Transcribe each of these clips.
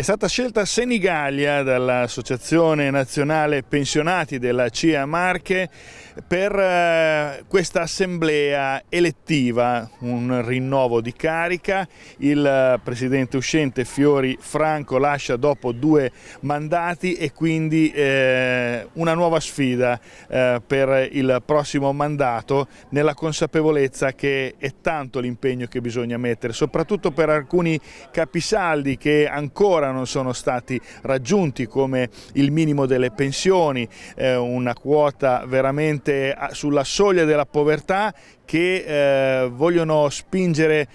È stata scelta Senigallia dall'Associazione Nazionale Pensionati della CIA Marche per eh, questa assemblea elettiva, un rinnovo di carica. Il eh, presidente uscente Fiori Franco lascia dopo due mandati e quindi eh, una nuova sfida per il prossimo mandato nella consapevolezza che è tanto l'impegno che bisogna mettere, soprattutto per alcuni capisaldi che ancora non sono stati raggiunti come il minimo delle pensioni, eh, una quota veramente ah, sulla soglia della povertà che eh, vogliono spingere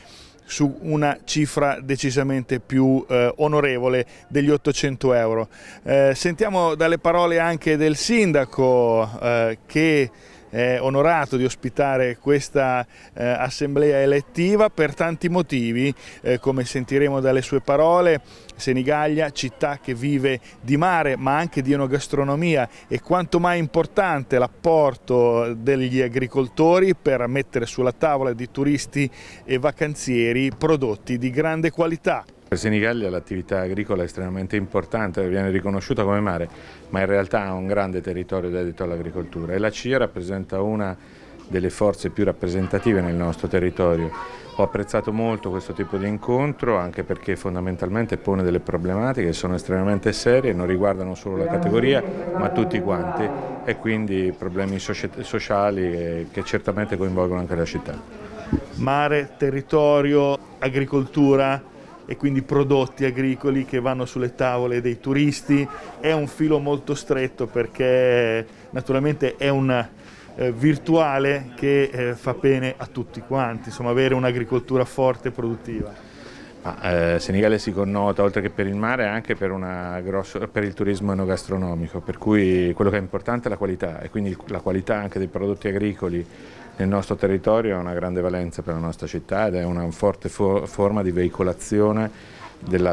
su una cifra decisamente più eh, onorevole degli 800 euro. Eh, sentiamo dalle parole anche del sindaco eh, che eh, onorato di ospitare questa eh, assemblea elettiva per tanti motivi, eh, come sentiremo dalle sue parole, Senigallia, città che vive di mare ma anche di enogastronomia e quanto mai importante l'apporto degli agricoltori per mettere sulla tavola di turisti e vacanzieri prodotti di grande qualità. Per Senigallia l'attività agricola è estremamente importante, viene riconosciuta come mare, ma in realtà ha un grande territorio dedito all'agricoltura e la CIA rappresenta una delle forze più rappresentative nel nostro territorio. Ho apprezzato molto questo tipo di incontro anche perché fondamentalmente pone delle problematiche che sono estremamente serie, non riguardano solo la categoria ma tutti quanti e quindi problemi sociali eh, che certamente coinvolgono anche la città. Mare, territorio, agricoltura, e quindi prodotti agricoli che vanno sulle tavole dei turisti. È un filo molto stretto perché naturalmente è un eh, virtuale che eh, fa bene a tutti quanti, insomma avere un'agricoltura forte e produttiva. Ah, eh, Senigale si connota oltre che per il mare anche per, grosso, per, il turismo enogastronomico, per cui quello che è importante è la qualità e quindi la qualità anche dei prodotti agricoli nel nostro territorio ha una grande valenza per la nostra città ed è una forte for forma di veicolazione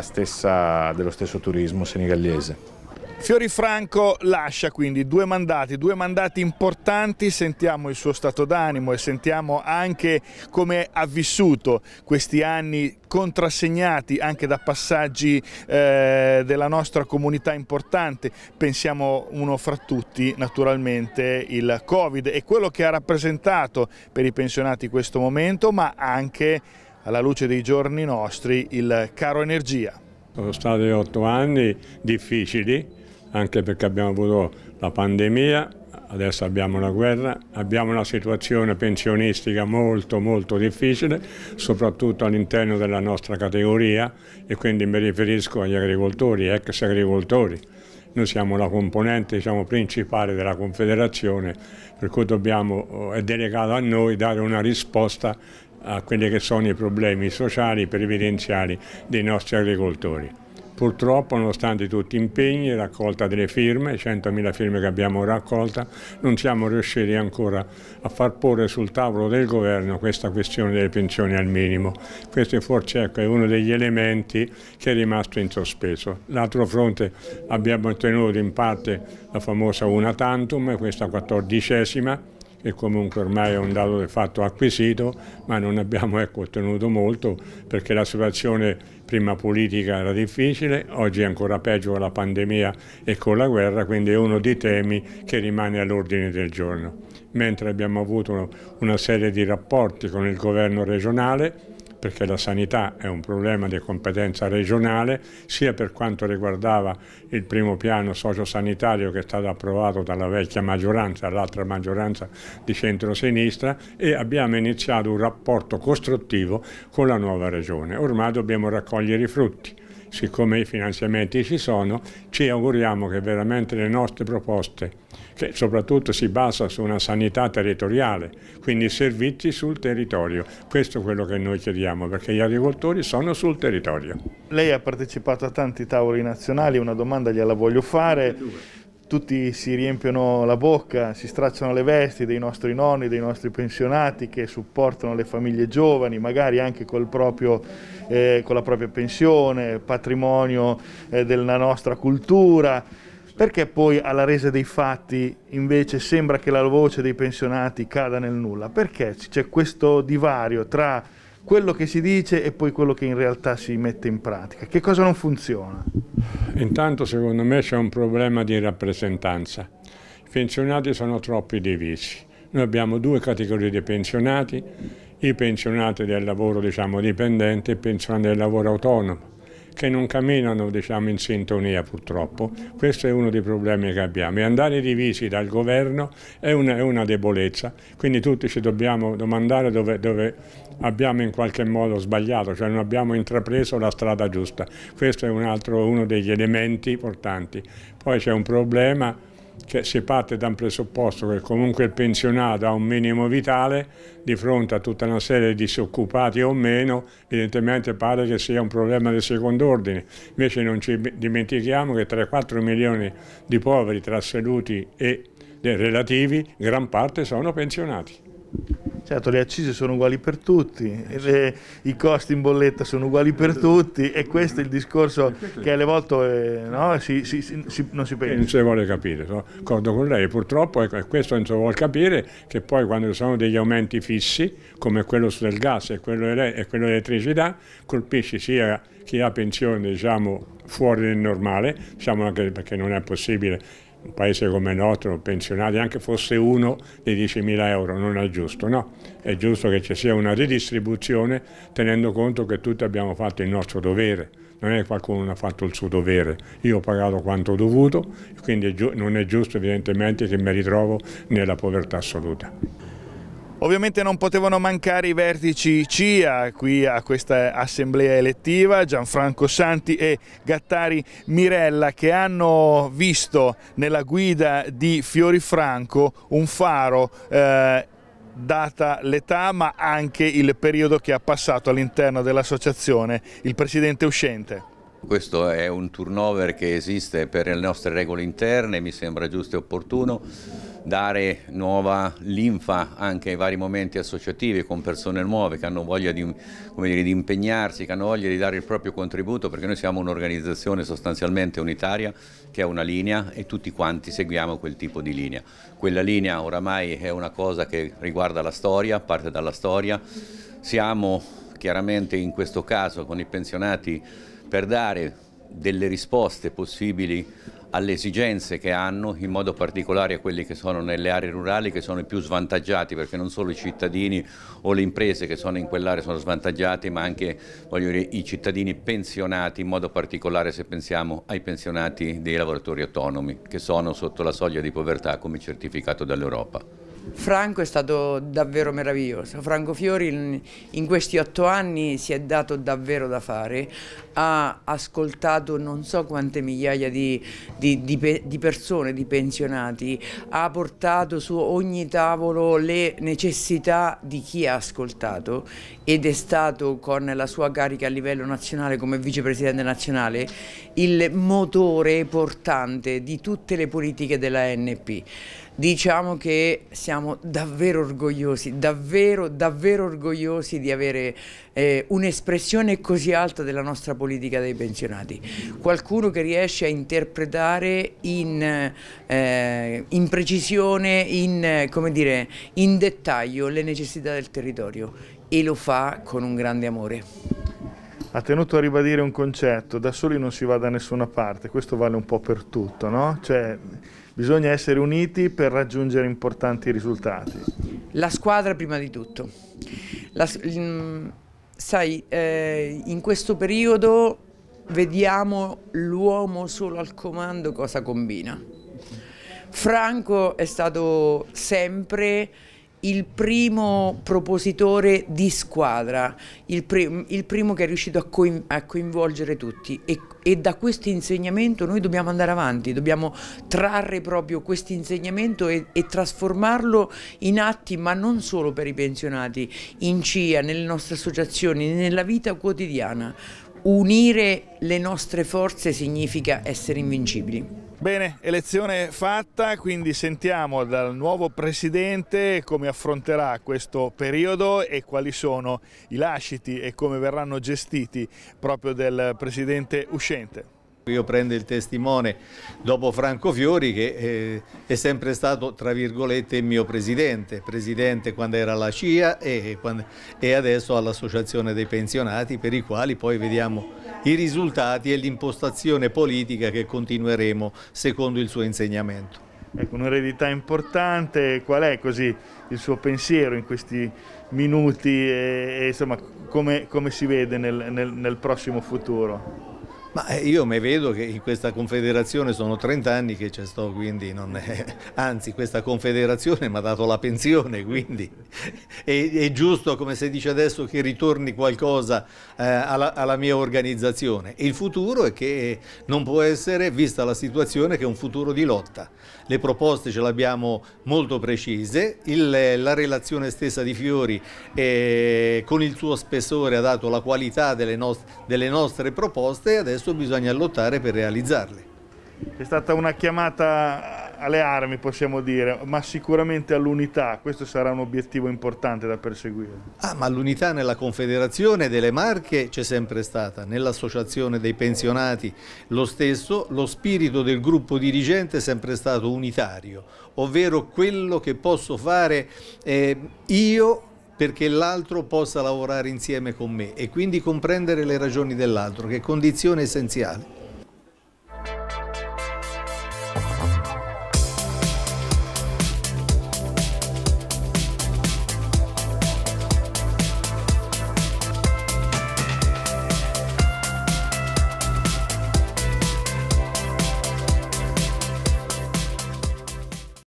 stessa, dello stesso turismo senegallese. Fiorifranco lascia quindi due mandati, due mandati importanti, sentiamo il suo stato d'animo e sentiamo anche come ha vissuto questi anni contrassegnati anche da passaggi eh, della nostra comunità importante, pensiamo uno fra tutti naturalmente il Covid e quello che ha rappresentato per i pensionati questo momento ma anche alla luce dei giorni nostri il caro energia. Sono stati otto anni difficili, anche perché abbiamo avuto la pandemia, adesso abbiamo la guerra, abbiamo una situazione pensionistica molto molto difficile, soprattutto all'interno della nostra categoria e quindi mi riferisco agli agricoltori, ex agricoltori. Noi siamo la componente diciamo, principale della Confederazione, per cui dobbiamo, eh, è delegato a noi dare una risposta a quelli che sono i problemi sociali e previdenziali dei nostri agricoltori. Purtroppo, nonostante tutti gli impegni, raccolta delle firme, 100.000 firme che abbiamo raccolta, non siamo riusciti ancora a far porre sul tavolo del governo questa questione delle pensioni al minimo. Questo forse ecco, è uno degli elementi che è rimasto in sospeso. L'altro fronte abbiamo ottenuto in parte la famosa una tantum, questa quattordicesima, che comunque ormai è un dato di fatto acquisito, ma non abbiamo ecco, ottenuto molto perché la situazione prima politica era difficile, oggi è ancora peggio con la pandemia e con la guerra, quindi è uno dei temi che rimane all'ordine del giorno. Mentre abbiamo avuto una serie di rapporti con il governo regionale, perché la sanità è un problema di competenza regionale sia per quanto riguardava il primo piano sociosanitario che è stato approvato dalla vecchia maggioranza dall'altra maggioranza di centrosinistra e abbiamo iniziato un rapporto costruttivo con la nuova regione. Ormai dobbiamo raccogliere i frutti siccome i finanziamenti ci sono, ci auguriamo che veramente le nostre proposte, che soprattutto si basa su una sanità territoriale, quindi servizi sul territorio, questo è quello che noi chiediamo, perché gli agricoltori sono sul territorio. Lei ha partecipato a tanti tavoli nazionali, una domanda gliela voglio fare tutti si riempiono la bocca, si stracciano le vesti dei nostri nonni, dei nostri pensionati che supportano le famiglie giovani, magari anche proprio, eh, con la propria pensione, patrimonio eh, della nostra cultura. Perché poi alla resa dei fatti invece sembra che la voce dei pensionati cada nel nulla? Perché c'è questo divario tra quello che si dice e poi quello che in realtà si mette in pratica. Che cosa non funziona? Intanto secondo me c'è un problema di rappresentanza. I pensionati sono troppo divisi. Noi abbiamo due categorie di pensionati, i pensionati del lavoro diciamo, dipendente e i pensionati del lavoro autonomo che non camminano diciamo, in sintonia purtroppo. Questo è uno dei problemi che abbiamo e andare divisi dal governo è una, è una debolezza, quindi tutti ci dobbiamo domandare dove, dove, abbiamo in qualche modo sbagliato, cioè non abbiamo intrapreso la strada giusta. Questo è un altro, uno degli elementi importanti. Poi c'è un problema che cioè, si parte da un presupposto che comunque il pensionato ha un minimo vitale di fronte a tutta una serie di disoccupati o meno, evidentemente pare che sia un problema del secondo ordine. Invece non ci dimentichiamo che tra i 4 milioni di poveri tra saluti e relativi, gran parte sono pensionati. Certo, le accise sono uguali per tutti, le, i costi in bolletta sono uguali per tutti e questo è il discorso che alle volte eh, no, si, si, si, non si pensa. Non si vuole capire, sono d'accordo con lei, purtroppo è ecco, questo non si vuole capire che poi quando ci sono degli aumenti fissi come quello del gas e quello, e quello dell'elettricità colpisce sia chi ha pensione diciamo, fuori del normale, diciamo anche perché non è possibile un paese come il nostro, pensionati, anche fosse uno dei 10.000 euro, non è giusto, no? È giusto che ci sia una ridistribuzione tenendo conto che tutti abbiamo fatto il nostro dovere, non è che qualcuno ha fatto il suo dovere, io ho pagato quanto ho dovuto, quindi non è giusto evidentemente che mi ritrovo nella povertà assoluta. Ovviamente non potevano mancare i vertici CIA qui a questa assemblea elettiva, Gianfranco Santi e Gattari Mirella che hanno visto nella guida di Fiori Franco un faro eh, data l'età ma anche il periodo che ha passato all'interno dell'associazione il presidente uscente. Questo è un turnover che esiste per le nostre regole interne, mi sembra giusto e opportuno dare nuova linfa anche ai vari momenti associativi con persone nuove che hanno voglia di, dire, di impegnarsi, che hanno voglia di dare il proprio contributo perché noi siamo un'organizzazione sostanzialmente unitaria che ha una linea e tutti quanti seguiamo quel tipo di linea. Quella linea oramai è una cosa che riguarda la storia, parte dalla storia, siamo chiaramente in questo caso con i pensionati per dare delle risposte possibili alle esigenze che hanno, in modo particolare a quelli che sono nelle aree rurali che sono i più svantaggiati, perché non solo i cittadini o le imprese che sono in quell'area sono svantaggiati, ma anche dire, i cittadini pensionati, in modo particolare se pensiamo ai pensionati dei lavoratori autonomi, che sono sotto la soglia di povertà come certificato dall'Europa. Franco è stato davvero meraviglioso, Franco Fiori in, in, questi otto anni si è dato davvero da fare, ha ascoltato non so quante migliaia di, di, di, di persone, di pensionati, ha portato su ogni tavolo le necessità di chi ha ascoltato ed è stato con la sua carica a livello nazionale come vicepresidente nazionale il motore portante di tutte le politiche della NP diciamo che siamo davvero orgogliosi, davvero, davvero orgogliosi di avere eh, un'espressione così alta della nostra politica dei pensionati. Qualcuno che riesce a interpretare in, eh, in precisione, in, dire, in dettaglio le necessità del territorio e lo fa con un grande amore ha tenuto a ribadire un concetto, da soli non si va da nessuna parte, questo vale un po' per tutto, no? Cioè, Bisogna essere uniti per raggiungere importanti risultati. La squadra prima di tutto. La, sai, eh, in questo periodo vediamo l'uomo solo al comando cosa combina. Franco è stato sempre il primo propositore di squadra, il, prim il primo che è riuscito a, coin a coinvolgere tutti e, e da questo insegnamento noi dobbiamo andare avanti, dobbiamo trarre proprio questo insegnamento e, e, trasformarlo in atti, ma non solo per i pensionati, in CIA, nelle nostre associazioni, nella vita quotidiana. Unire le nostre forze significa essere invincibili. Bene, elezione fatta, quindi sentiamo dal nuovo presidente come affronterà questo periodo e quali sono i lasciti e come verranno gestiti proprio del presidente uscente. Io prendo il testimone dopo Franco Fiori che eh, è sempre stato tra virgolette il mio presidente, presidente quando era alla CIA e, adesso all'Associazione dei Pensionati per i quali poi vediamo i risultati e l'impostazione politica che continueremo secondo il suo insegnamento. Ecco, un'eredità importante, qual è così il suo pensiero in questi minuti e, e insomma come, come, si vede nel, nel, nel prossimo futuro? Ma eh, io mi vedo che in questa confederazione sono 30 anni che ci sto, quindi non è... anzi questa confederazione mi ha dato la pensione, quindi è, è giusto, come si dice adesso, che ritorni qualcosa eh, alla, alla, mia organizzazione. il futuro è che non può essere, vista la situazione, che è un futuro di lotta. Le proposte ce le abbiamo molto precise, il, la relazione stessa di Fiori eh, con il suo spessore ha dato la qualità delle, no delle nostre proposte e adesso adesso bisogna lottare per realizzarle. È stata una chiamata alle armi, possiamo dire, ma sicuramente all'unità. Questo sarà un obiettivo importante da perseguire. Ah, ma l'unità nella Confederazione delle Marche c'è sempre stata, nell'Associazione dei Pensionati lo stesso, lo spirito del gruppo dirigente è sempre stato unitario, ovvero quello che posso fare eh, io perché l'altro possa lavorare insieme con me e quindi comprendere le ragioni dell'altro, che è condizione essenziale.